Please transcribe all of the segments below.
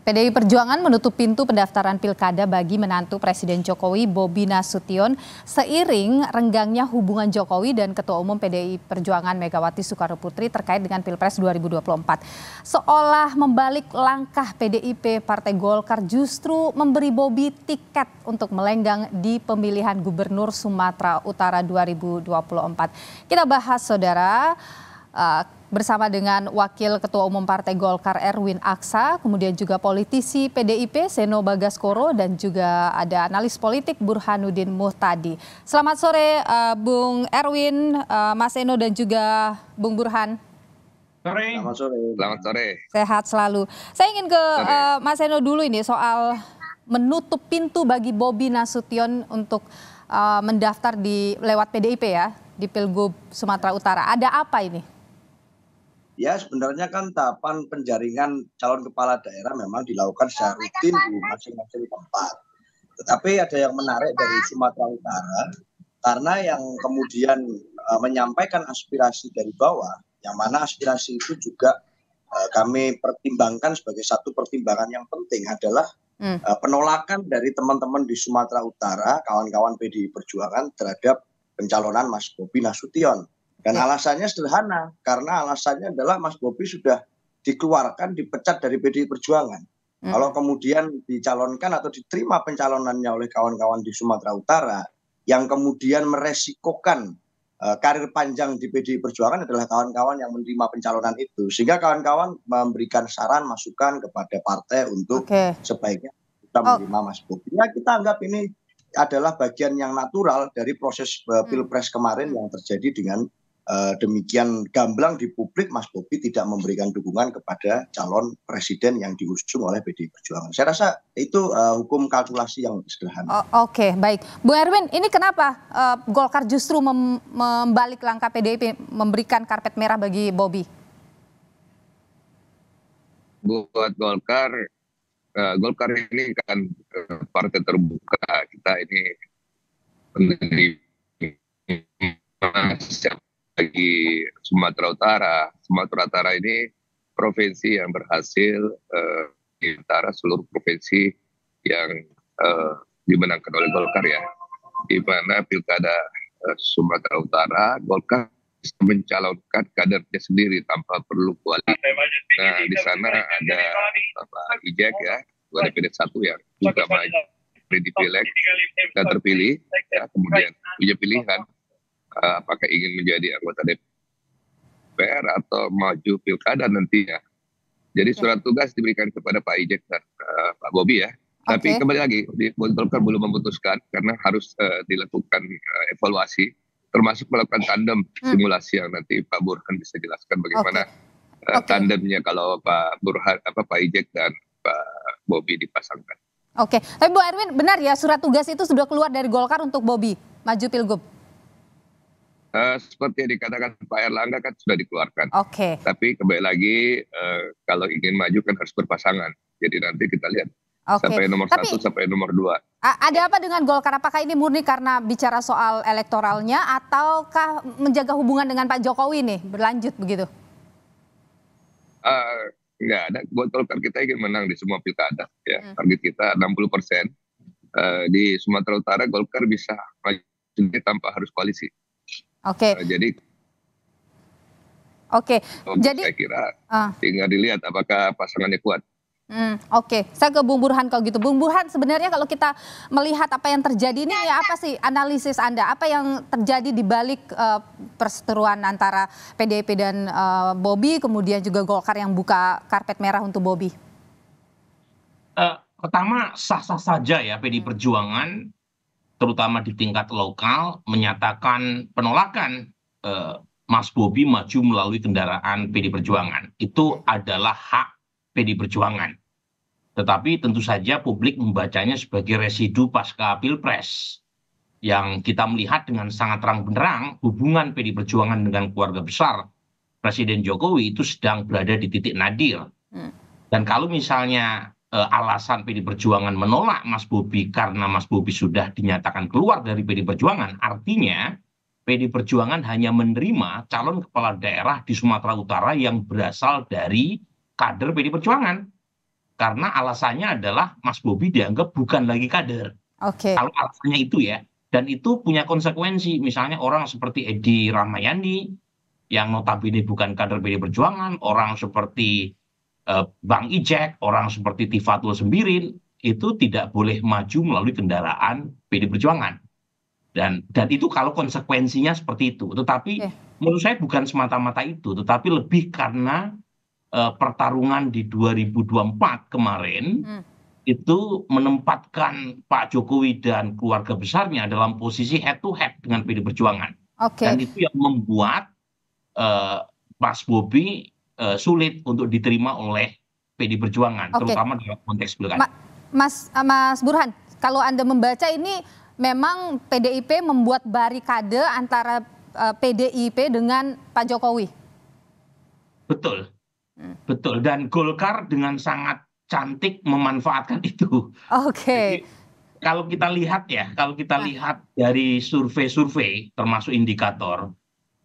PDI Perjuangan menutup pintu pendaftaran pilkada bagi menantu Presiden Jokowi Bobi Nasution seiring renggangnya hubungan Jokowi dan Ketua Umum PDI Perjuangan Megawati Soekarno Putri terkait dengan Pilpres 2024. Seolah membalik langkah PDIP Partai Golkar justru memberi Bobi tiket untuk melenggang di pemilihan Gubernur Sumatera Utara 2024. Kita bahas saudara uh, bersama dengan Wakil Ketua Umum Partai Golkar Erwin Aksa, kemudian juga politisi PDIP Seno Bagaskoro dan juga ada analis politik Burhanuddin Muhtadi. Selamat sore uh, Bung Erwin, uh, Mas Seno dan juga Bung Burhan. Selamat sore. Selamat sore. Sehat selalu. Saya ingin ke uh, Mas Seno dulu ini soal menutup pintu bagi Bobi Nasution untuk uh, mendaftar di lewat PDIP ya di Pilgub Sumatera Utara. Ada apa ini? ya sebenarnya kan tahapan penjaringan calon kepala daerah memang dilakukan secara rutin di masing-masing tempat. Tetapi ada yang menarik dari Sumatera Utara karena yang kemudian uh, menyampaikan aspirasi dari bawah, yang mana aspirasi itu juga uh, kami pertimbangkan sebagai satu pertimbangan yang penting adalah uh, penolakan dari teman-teman di Sumatera Utara, kawan-kawan PDI Perjuangan terhadap pencalonan Mas Bobi Nasution dan ya. alasannya sederhana, karena alasannya adalah Mas Bobi sudah dikeluarkan, dipecat dari PDI Perjuangan. Hmm. Kalau kemudian dicalonkan atau diterima pencalonannya oleh kawan-kawan di Sumatera Utara, yang kemudian meresikokan uh, karir panjang di PDI Perjuangan adalah kawan-kawan yang menerima pencalonan itu. Sehingga kawan-kawan memberikan saran, masukan kepada partai untuk okay. sebaiknya kita oh. menerima oh. Mas Bobi. Ya kita anggap ini adalah bagian yang natural dari proses uh, pilpres kemarin yang terjadi dengan Eh, demikian gamblang di publik Mas Bobi tidak memberikan dukungan kepada calon presiden yang diusung oleh PDI Perjuangan. Saya rasa itu uh, hukum kalkulasi yang sederhana. Oh, Oke, okay. baik. Bu Erwin, ini kenapa uh, Golkar justru mem membalik langkah PDIP memberikan karpet merah bagi Bobi? Buat Golkar, uh, Golkar ini kan partai terbuka. Kita ini penerima siapa bagi Sumatera Utara. Sumatera Utara ini provinsi yang berhasil uh, di antara seluruh provinsi yang uh, dimenangkan oleh Golkar ya. Di mana pilkada uh, Sumatera Utara Golkar bisa mencalonkan kadernya sendiri tanpa perlu kuali. Nah, di sana ada Bapak Ijek ya, dua DPD satu ya, juga maju di dan terpilih, ya, kemudian punya pilihan Eh, apakah ingin menjadi anggota DPR atau maju pilkada nantinya. Jadi surat tugas diberikan kepada Pak Ijek dan uh, Pak Bobi ya. Tapi okay. kembali lagi, Golkar belum memutuskan karena harus uh, dilakukan uh, evaluasi, termasuk melakukan tandem hmm. simulasi yang nanti Pak Burhan bisa jelaskan bagaimana okay. Uh, tandemnya kalau Pak Burhan apa Pak Ijek dan Pak Bobi dipasangkan. Oke, okay. tapi Bu Erwin benar ya surat tugas itu sudah keluar dari Golkar untuk Bobi maju pilgub uh, seperti yang dikatakan Pak Erlangga kan sudah dikeluarkan. Oke. Okay. Tapi kembali lagi uh, kalau ingin maju kan harus berpasangan. Jadi nanti kita lihat okay. sampai nomor Tapi, satu sampai nomor dua. Ada apa dengan Golkar? Apakah ini murni karena bicara soal elektoralnya ataukah menjaga hubungan dengan Pak Jokowi nih berlanjut begitu? Uh, ada. Buat Golkar kita ingin menang di semua pilkada. Ya. Hmm. Target kita 60 persen. Uh, di Sumatera Utara Golkar bisa maju tanpa harus koalisi. Oke. Okay. Nah, jadi Oke, okay. jadi saya kira uh. tinggal dilihat apakah pasangannya kuat. Hmm, Oke, okay. saya ke Bung Burhan kalau gitu. Bung Burhan, sebenarnya kalau kita melihat apa yang terjadi ini, ya apa sih analisis Anda? Apa yang terjadi di balik uh, perseteruan antara PDIP dan uh, Bobi, kemudian juga Golkar yang buka karpet merah untuk Bobi? Uh, pertama, sah-sah saja ya PDI hmm. Perjuangan terutama di tingkat lokal menyatakan penolakan eh, Mas Bobi maju melalui kendaraan PD Perjuangan. Itu adalah hak PD Perjuangan. Tetapi tentu saja publik membacanya sebagai residu pasca Pilpres yang kita melihat dengan sangat terang benderang hubungan PD Perjuangan dengan keluarga besar Presiden Jokowi itu sedang berada di titik nadir. Hmm. Dan kalau misalnya Eh, alasan pd perjuangan menolak mas bobi karena mas bobi sudah dinyatakan keluar dari pd perjuangan artinya pd perjuangan hanya menerima calon kepala daerah di sumatera utara yang berasal dari kader pd perjuangan karena alasannya adalah mas bobi dianggap bukan lagi kader okay. kalau alasannya itu ya dan itu punya konsekuensi misalnya orang seperti edi ramayani yang notabene bukan kader pd perjuangan orang seperti Eh, bang ijek orang seperti tifatul sembirin itu tidak boleh maju melalui kendaraan pd perjuangan dan dan itu kalau konsekuensinya seperti itu tetapi menurut saya bukan semata-mata itu tetapi lebih karena uh, pertarungan di 2024 kemarin mm. itu menempatkan Pak Jokowi dan keluarga besarnya dalam posisi head to head dengan PD Perjuangan okay. dan itu yang membuat uh, Mas Bobi Eh, sulit untuk diterima oleh PD Perjuangan terutama dalam konteks pilkada. Mas eh, Mas Burhan, kalau Anda membaca ini memang PDIP membuat barikade antara uh, eh, PDIP dengan Pak Jokowi. Betul. Hmm. Betul dan Golkar dengan sangat cantik memanfaatkan itu. Oke. Okay. kalau kita lihat ya, kalau kita ya. lihat dari survei-survei termasuk indikator,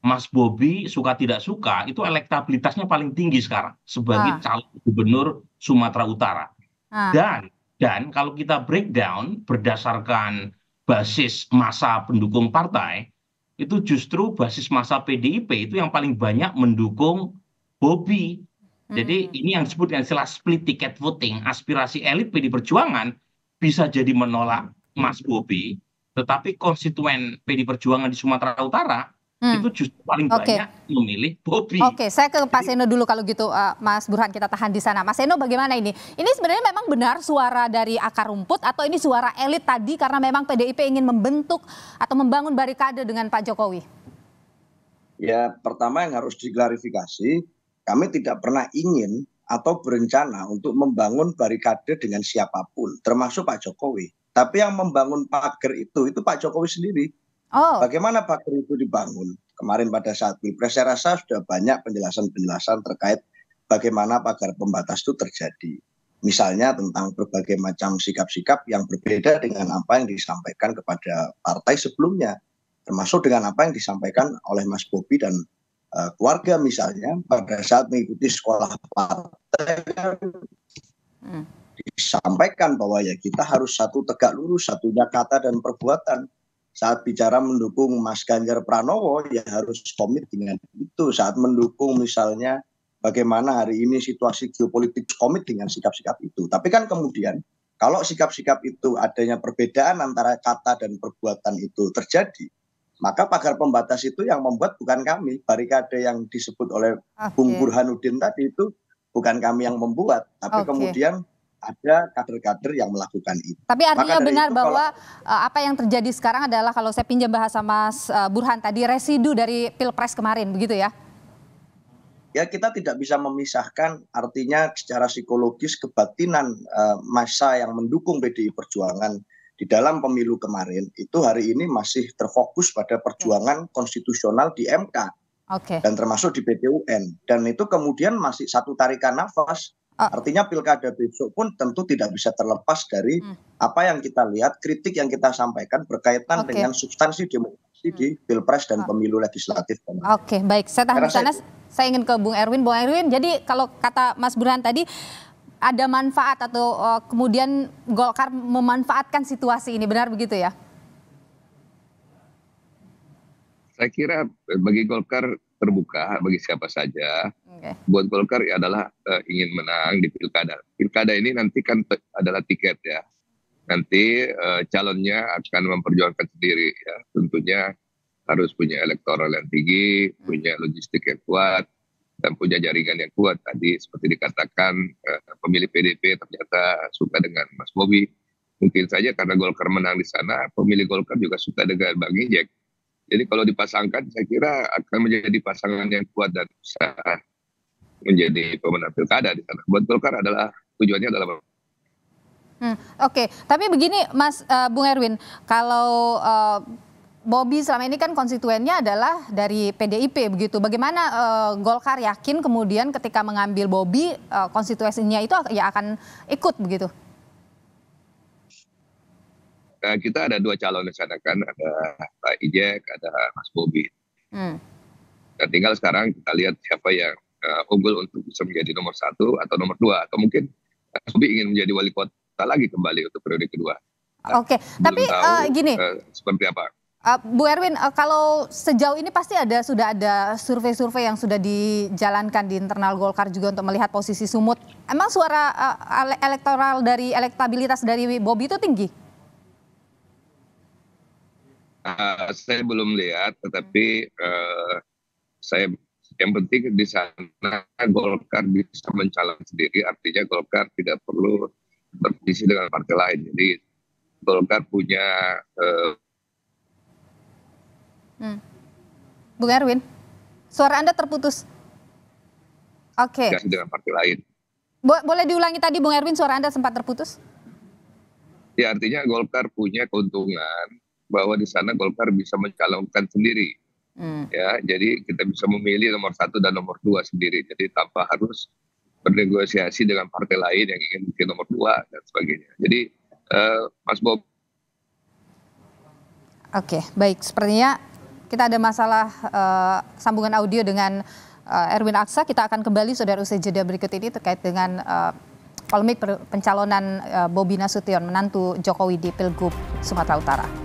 Mas Bobi suka tidak suka itu elektabilitasnya paling tinggi sekarang sebagai ah. calon gubernur Sumatera Utara. Ah. Dan dan kalau kita breakdown berdasarkan basis masa pendukung partai itu justru basis masa PDIP itu yang paling banyak mendukung Bobi. Jadi hmm. ini yang disebut dengan istilah split ticket voting, aspirasi elit PD Perjuangan bisa jadi menolak Mas Bobi, tetapi konstituen PD Perjuangan di Sumatera Utara hmm. itu justru paling okay. banyak memilih Bobi. Oke, okay, saya ke Pak Seno dulu kalau gitu, uh, Mas Burhan kita tahan di sana. Mas Seno bagaimana ini? Ini sebenarnya memang benar suara dari akar rumput atau ini suara elit tadi karena memang PDIP ingin membentuk atau membangun barikade dengan Pak Jokowi? Ya, pertama yang harus diklarifikasi, kami tidak pernah ingin atau berencana untuk membangun barikade dengan siapapun, termasuk Pak Jokowi. Tapi yang membangun pagar itu, itu Pak Jokowi sendiri Oh. Bagaimana pagar itu dibangun? Kemarin pada saat pilpres saya rasa sudah banyak penjelasan-penjelasan terkait bagaimana pagar pembatas itu terjadi. Misalnya tentang berbagai macam sikap-sikap yang berbeda dengan apa yang disampaikan kepada partai sebelumnya, termasuk dengan apa yang disampaikan oleh Mas Bobi dan uh, keluarga misalnya pada saat mengikuti sekolah partai kan hmm. disampaikan bahwa ya kita harus satu tegak lurus, satunya kata dan perbuatan saat bicara mendukung Mas Ganjar Pranowo ya harus komit dengan itu saat mendukung misalnya bagaimana hari ini situasi geopolitik komit dengan sikap-sikap itu tapi kan kemudian kalau sikap-sikap itu adanya perbedaan antara kata dan perbuatan itu terjadi maka pagar pembatas itu yang membuat bukan kami barikade yang disebut oleh okay. Bung Burhanuddin tadi itu bukan kami yang membuat tapi okay. kemudian ada kader-kader yang melakukan itu. Tapi artinya benar itu, bahwa kalau, eh, apa yang terjadi sekarang adalah kalau saya pinjam bahasa Mas eh, Burhan tadi residu dari pilpres kemarin, begitu ya? Ya kita tidak bisa memisahkan artinya secara psikologis kebatinan uh, masa yang mendukung PDI Perjuangan di dalam pemilu kemarin itu hari ini masih terfokus pada perjuangan konstitusional di MK okay. dan termasuk di PTUN dan itu kemudian masih satu tarikan nafas Ah. Artinya pilkada besok pun tentu tidak bisa terlepas dari hmm. apa yang kita lihat, kritik yang kita sampaikan berkaitan okay. dengan substansi demokrasi hmm. di pilpres dan oh. pemilu legislatif. Oke, okay, baik. Saya tahan Saya, saya ingin ke Bung Erwin. Bung Erwin, jadi kalau kata Mas Burhan tadi, ada manfaat atau uh, kemudian Golkar memanfaatkan situasi ini, benar begitu ya? Saya kira bagi Golkar terbuka bagi siapa saja okay. buat Golkar ya adalah uh, ingin menang di pilkada. Pilkada ini nanti kan adalah tiket ya. Nanti uh, calonnya akan memperjuangkan sendiri ya. Tentunya harus punya elektoral yang tinggi, hmm. punya logistik yang kuat, dan punya jaringan yang kuat. Tadi seperti dikatakan uh, pemilih PDP ternyata suka dengan Mas Bobi. Mungkin saja karena Golkar menang di sana, pemilih Golkar juga suka dengan Bang Injek. Jadi kalau dipasangkan, saya kira akan menjadi pasangan yang kuat dan besar menjadi pemenang pilkada di sana. Buat Golkar adalah tujuannya adalah Hmm, Oke, okay. tapi begini Mas uh, Bung Erwin, kalau uh, eh, Bobby selama ini kan konstituennya adalah dari PDIP begitu. Bagaimana uh, Golkar yakin kemudian ketika mengambil Bobby uh, konstituensinya itu ya akan ikut begitu? Nah, kita ada dua calon di sana kan, ada Pak Ijek, ada Mas Bobby. Hmm. Dan tinggal sekarang kita lihat siapa yang Eh, unggul untuk bisa menjadi nomor satu atau nomor dua atau mungkin eh, Sobi ingin menjadi wali kota lagi kembali untuk periode kedua. Nah, Oke, okay. tapi tahu, uh, gini. Uh, seperti apa? Uh, Bu Erwin, uh, kalau sejauh ini pasti ada sudah ada survei-survei yang sudah dijalankan di internal Golkar juga untuk melihat posisi Sumut. Emang suara uh, elektoral dari elektabilitas dari Bobi itu tinggi? Uh, saya belum lihat, tetapi uh, saya yang penting di sana Golkar bisa mencalon sendiri, artinya Golkar tidak perlu berpisah dengan partai lain. Jadi Golkar punya. Uh, hmm. Bung Erwin, suara Anda terputus. Oke. Okay. dengan partai lain. Bo boleh diulangi tadi Bung Erwin, suara Anda sempat terputus? Ya artinya Golkar punya keuntungan bahwa di sana Golkar bisa mencalonkan sendiri Hmm. ya jadi kita bisa memilih nomor satu dan nomor dua sendiri jadi tanpa harus bernegosiasi dengan partai lain yang ingin bikin nomor dua dan sebagainya jadi uh, Mas Bob Oke, baik. Sepertinya kita ada masalah uh, sambungan audio dengan uh, Erwin Aksa. Kita akan kembali saudara usai jeda berikut ini terkait dengan uh, polemik pencalonan uh, Bobi Nasution menantu Jokowi di Pilgub Sumatera Utara.